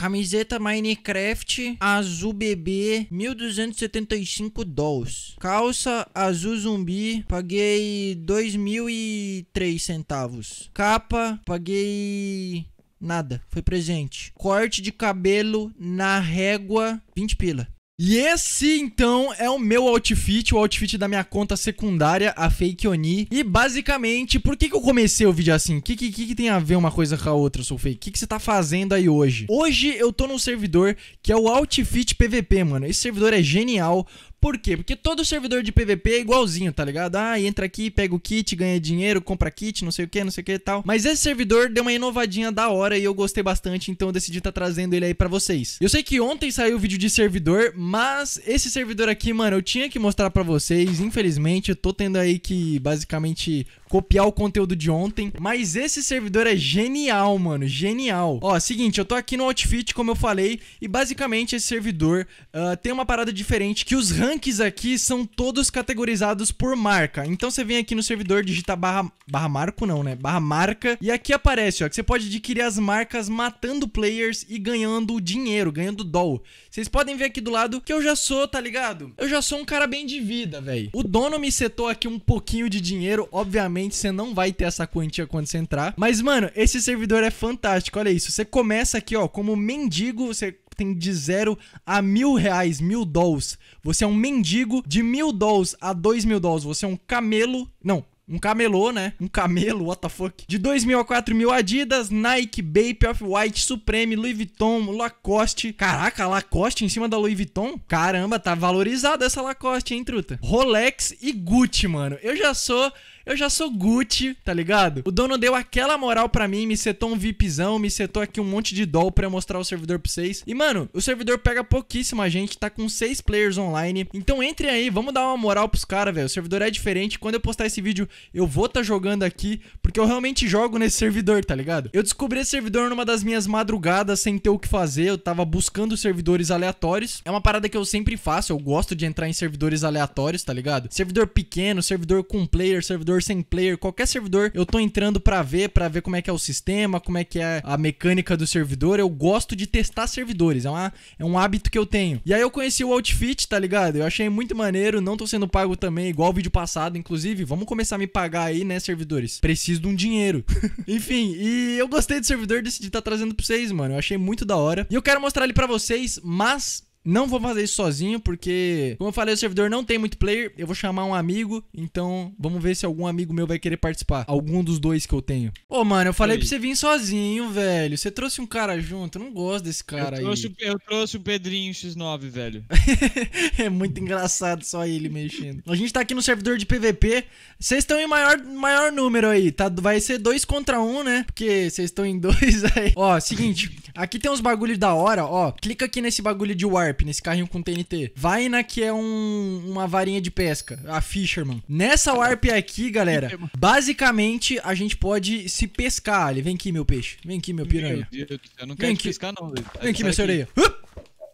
Camiseta Minecraft azul bebê, 1.275 dolls. Calça azul zumbi, paguei 2.003 centavos. Capa, paguei Nada, foi presente. Corte de cabelo na régua, 20 pila. E esse então é o meu outfit, o outfit da minha conta secundária, a Fake Oni. E basicamente, por que, que eu comecei o vídeo assim? O que, que, que, tem a ver uma coisa com a outra, Sou Fake? O que, que você tá fazendo aí hoje? Hoje eu tô num servidor que é o Outfit PVP, mano. Esse servidor é genial por quê? Porque todo servidor de PVP é igualzinho, tá ligado? Ah, entra aqui, pega o kit, ganha dinheiro, compra kit, não sei o que, não sei o que e tal. Mas esse servidor deu uma inovadinha da hora e eu gostei bastante, então eu decidi estar tá trazendo ele aí para vocês. Eu sei que ontem saiu o vídeo de servidor, mas esse servidor aqui, mano, eu tinha que mostrar para vocês. Infelizmente, eu tô tendo aí que basicamente copiar o conteúdo de ontem. Mas esse servidor é genial, mano. Genial. Ó, seguinte, eu tô aqui no Outfit, como eu falei, e basicamente esse servidor uh, tem uma parada diferente que os RAM ranks aqui são todos categorizados por marca. Então você vem aqui no servidor, digita barra, barra marco não, né? Barra marca. E aqui aparece, ó, que você pode adquirir as marcas matando players e ganhando dinheiro, ganhando doll. Vocês podem ver aqui do lado que eu já sou, tá ligado? Eu já sou um cara bem de vida, velho. O dono me setou aqui um pouquinho de dinheiro. Obviamente você não vai ter essa quantia quando você entrar. Mas, mano, esse servidor é fantástico. Olha isso. Você começa aqui, ó, como mendigo. Você tem de zero a mil reais, mil dolls. Você é um mendigo de mil dolls a dois mil dolls. Você é um camelo. Não, um camelô, né? Um camelo, what the fuck? De 2 mil a 4 mil Adidas, Nike, Bape, Off-White, Supreme, Louis Vuitton, Lacoste. Caraca, Lacoste em cima da Louis Vuitton? Caramba, tá valorizada essa Lacoste, hein, truta? Rolex e Gucci, mano. Eu já sou eu já sou Gucci, tá ligado? O dono deu aquela moral pra mim, me setou um VIPzão, me setou aqui um monte de doll pra mostrar o servidor pra vocês. E, mano, o servidor pega pouquíssima gente, tá com seis players online. Então entrem aí, vamos dar uma moral pros caras, velho. O servidor é diferente. Quando eu postar esse vídeo, eu vou tá jogando aqui, porque eu realmente jogo nesse servidor, tá ligado? Eu descobri esse servidor numa das minhas madrugadas, sem ter o que fazer. Eu tava buscando servidores aleatórios. É uma parada que eu sempre faço, eu gosto de entrar em servidores aleatórios, tá ligado? Servidor pequeno, servidor com player, servidor servidor sem player, qualquer servidor, eu tô entrando para ver, para ver como é que é o sistema, como é que é a mecânica do servidor. Eu gosto de testar servidores, é, uma, é um hábito que eu tenho. E aí eu conheci o Outfit, tá ligado? Eu achei muito maneiro, não tô sendo pago também, igual o vídeo passado, inclusive. Vamos começar a me pagar aí, né, servidores? Preciso de um dinheiro. Enfim, e eu gostei do servidor, decidi estar tá trazendo pra vocês, mano. Eu achei muito da hora. E eu quero mostrar ele pra vocês, mas não vou fazer isso sozinho, porque, como eu falei, o servidor não tem muito player. Eu vou chamar um amigo, então vamos ver se algum amigo meu vai querer participar. Algum dos dois que eu tenho. Ô, mano, eu falei Oi. pra você vir sozinho, velho. Você trouxe um cara junto, eu não gosto desse cara eu trouxe, aí. Eu trouxe o Pedrinho X9, velho. é muito engraçado só ele mexendo. A gente tá aqui no servidor de PVP. Vocês estão em maior, maior número aí, tá? Vai ser dois contra um, né? Porque vocês estão em dois aí. Ó, seguinte, aqui tem uns bagulho da hora, ó. Clica aqui nesse bagulho de war nesse carrinho com TNT. Vai na que é um, uma varinha de pesca, a Fisherman. Nessa warp aqui, galera, basicamente a gente pode se pescar. Ele vem aqui, meu peixe. Vem aqui, meu piranha. Meu Deus, eu não quero vem aqui. pescar, não. Velho. Vem aqui, minha sereia.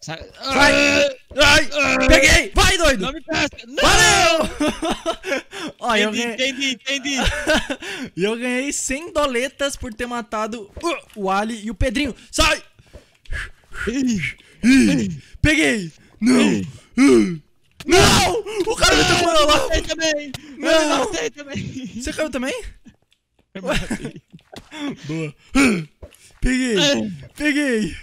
Sai. Ai, peguei! Vai, doido! Não me pesca! Não! Valeu! Ó, entendi, eu ganhei... entendi, entendi. E eu ganhei 100 doletas por ter matado o Ali e o Pedrinho. Sai! peguei! Não! não! O cara me tocou na lava! Eu também! Não! Eu me também! Você caiu também? Boa! peguei! Peguei!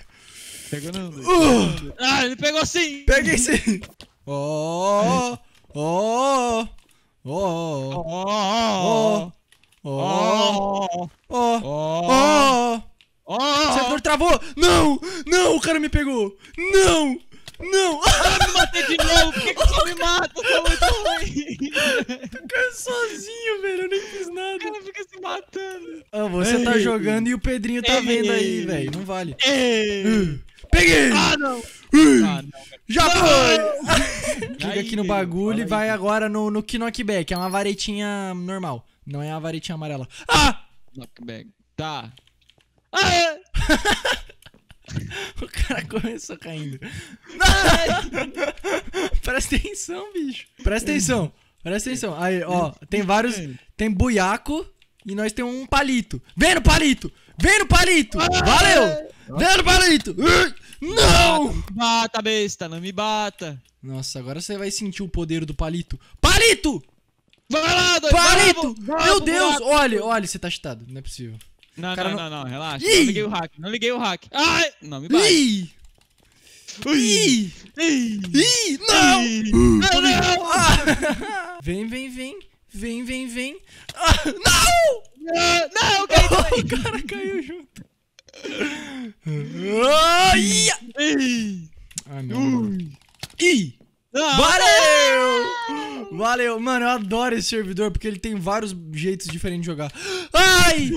Pegou não. Uh, ah, ele pegou sim! Peguei sim! Ó! Ó! Ó! Ó! Ó! Ó! Ó! Oh! O servidor travou! Não! Não! O cara me pegou! Não! Não! Ah, me matei de novo! Por que, que você me mata? Tá muito ruim! sozinho, velho. Eu nem fiz nada. O cara fica se matando. Ah, você tá ei, tá jogando ei, e o Pedrinho tá ei, vendo aí, velho. Não vale. Uh, peguei! Ah, não! Uh, ah, não já foi! Clica aqui no bagulho e vai agora no, no knockback. É uma varetinha normal. Não é a varetinha amarela. Ah! Knockback. Tá. o cara começou caindo. É- Presta atenção, bicho. Presta atenção. Presta atenção. Aí, ó, tem vários. Tem buiaco e nós tem um palito. Vem no palito! Vem no palito! Valeu! Vem no palito! Não! Bata, besta, não me bata. Nossa, agora você vai sentir o poder do palito. Palito! Vai lá, doido! Palito! Vai lá, Meu Deus! Olha, olha, você tá chitado. Não é possível. Não, não, não, não, relaxa. Não liguei o hack, não liguei o hack. Ai! Não me bate. Ih! Ih! Ih! Não! Não, não! Vem, vem, vem. Vem, vem, vem. Ah, não! Não, caiu. Tá o cara caiu junto. Ai! Ah não. Ih! Valeu! Valeu! Mano, eu adoro esse servidor porque ele tem vários jeitos diferentes de jogar. Ai!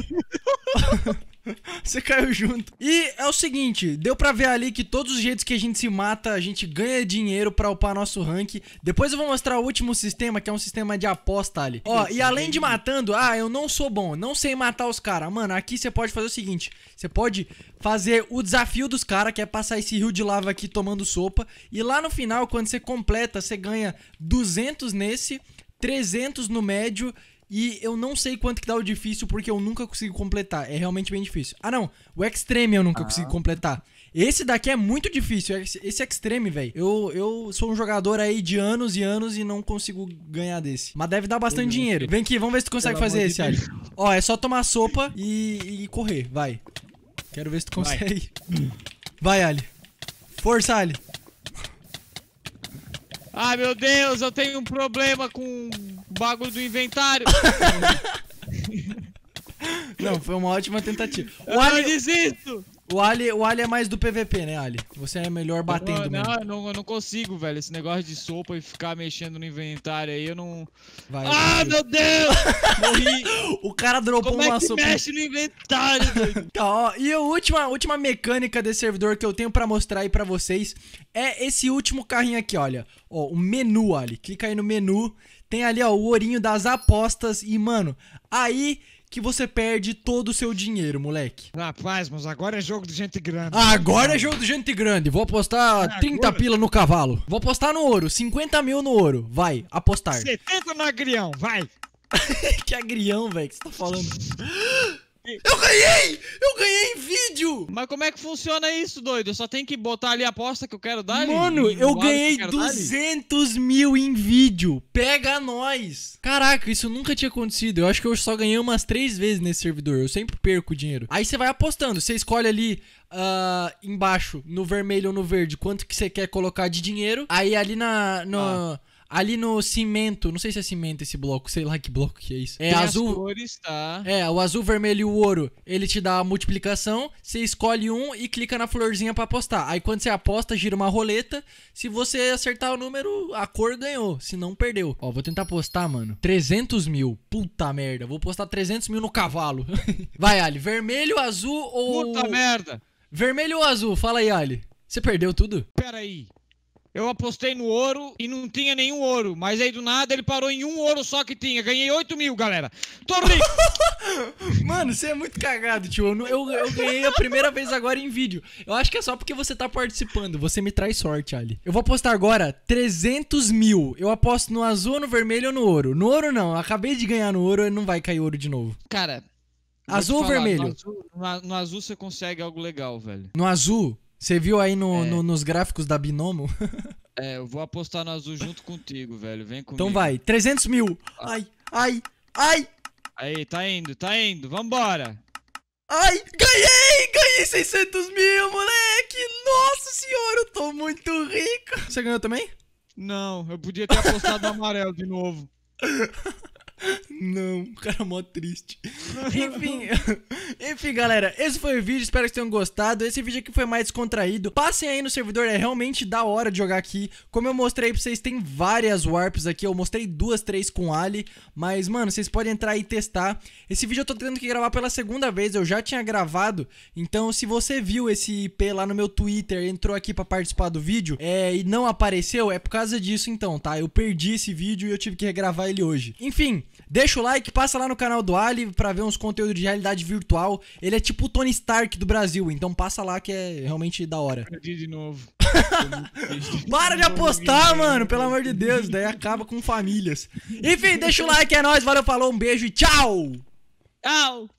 Você caiu junto. E é o seguinte, deu para ver ali que todos os jeitos que a gente se mata, a gente ganha dinheiro para upar nosso rank. Depois eu vou mostrar o último sistema, que é um sistema de aposta ali. Ó, e além de matando, ah, eu não sou bom, não sei matar os caras. Mano, aqui você pode fazer o seguinte, você pode fazer o desafio dos caras, que é passar esse rio de lava aqui tomando sopa. E lá no final, quando você completa, você ganha 200 nesse, 300 no médio e eu não sei quanto que dá o difícil, porque eu nunca consigo completar. É realmente bem difícil. Ah, não. O Extreme eu nunca ah. consigo completar. Esse daqui é muito difícil. Esse Extreme, velho. Eu, eu sou um jogador aí de anos e anos e não consigo ganhar desse. Mas deve dar bastante Sim. dinheiro. Vem aqui, vamos ver se tu consegue fazer esse, de Ali. Ó, é só tomar sopa e, e, correr. Vai. Quero ver se tu consegue. Vai, Vai Ali. Força, Ali. Ai, meu Deus, eu tenho um problema com bagulho do inventário. Não, foi uma ótima tentativa. O Ali, desisto! O Ali, o Ali é mais do PVP, né, Ali? Você é melhor batendo não, mesmo. Não, eu não consigo, velho. Esse negócio de sopa e ficar mexendo no inventário aí, eu não... Vai, ah, meu Deus! Morri! O cara dropou Como é uma é que sopa. mexe no inventário, velho. Tá, ó. E a última, última mecânica desse servidor que eu tenho pra mostrar aí pra vocês é esse último carrinho aqui, olha. Ó, o menu, Ali. Clica aí no menu tem ali, ó, o ourinho das apostas. E, mano, aí que você perde todo o seu dinheiro, moleque. Rapaz, mas agora é jogo de gente grande. Agora é jogo de gente grande. Vou apostar é, 30 pila no cavalo. Vou apostar no ouro. 50 mil no ouro. Vai, apostar. 70 no agrião, vai. que agrião, velho, que você tá falando? Eu ganhei! Eu ganhei em vídeo! Mas como é que funciona isso, doido? Eu só tenho que botar ali a aposta que eu quero dar? Mano, eu ganhei eu 200 mil em vídeo! Pega nós! Caraca, isso nunca tinha acontecido. Eu acho que eu só ganhei umas três vezes nesse servidor. Eu sempre perco dinheiro. Aí você vai apostando. Você escolhe ali Uh, embaixo, no vermelho ou no verde, quanto que você quer colocar de dinheiro. Aí ali na. No, ah ali no cimento, não sei se é cimento esse bloco, sei lá que bloco que é isso. É Tem azul. As cores, tá? É, o azul, vermelho e o ouro, ele te dá a multiplicação, você escolhe um e clica na florzinha para apostar. Aí quando você aposta, gira uma roleta, se você acertar o número, a cor ganhou, se não perdeu. Ó, vou tentar apostar, mano. 300 mil, puta merda, vou apostar 300 mil no cavalo. Vai, Ali, vermelho, azul ou... Puta merda! Vermelho ou azul? Fala aí, Ali. Você perdeu tudo? Pera aí, eu apostei no ouro e não tinha nenhum ouro. Mas aí do nada ele parou em um ouro só que tinha. Ganhei 8 mil, galera. Tô rico! Mano, você é muito cagado, tio. Eu, eu, eu, ganhei a primeira vez agora em vídeo. Eu acho que é só porque você tá participando. Você me traz sorte, Ali. Eu vou apostar agora 300 mil. Eu aposto no azul, no vermelho ou no ouro. No ouro não. Acabei de ganhar no ouro, e não vai cair ouro de novo. Cara. Azul falar, ou vermelho? No azul, no, no azul você consegue algo legal, velho. No azul? Você viu aí no, é. no, nos gráficos da Binomo? é, eu vou apostar no azul junto contigo, velho. Vem comigo. Então vai, 300 mil. Ah. Ai, ai, ai. Aí, tá indo, tá indo. Vambora. Ai, ganhei! Ganhei 600 mil, moleque! Nossa senhora, eu tô muito rico! Você ganhou também? Não, eu podia ter apostado no amarelo de novo. Não, cara é mó triste. enfim, enfim, galera, esse foi o vídeo, espero que tenham gostado. Esse vídeo aqui foi mais descontraído. Passem aí no servidor, é realmente da hora de jogar aqui. Como eu mostrei pra vocês, tem várias warps aqui. Eu mostrei duas, três com Ali, mas, mano, vocês podem entrar e testar. Esse vídeo eu tô tendo que gravar pela segunda vez, eu já tinha gravado. Então, se você viu esse IP lá no meu Twitter, entrou aqui pra participar do vídeo é, e não apareceu, é por causa disso então, tá? Eu perdi esse vídeo e eu tive que regravar ele hoje. Enfim, Deixa o like, passa lá no canal do Ali para ver uns conteúdos de realidade virtual. Ele é tipo o Tony Stark do Brasil, então passa lá que é realmente da hora. Perdi de novo. para de apostar, mano, pelo amor de Deus, daí acaba com famílias. Enfim, deixa o like, é nóis, valeu, falou, um beijo e tchau! Tchau!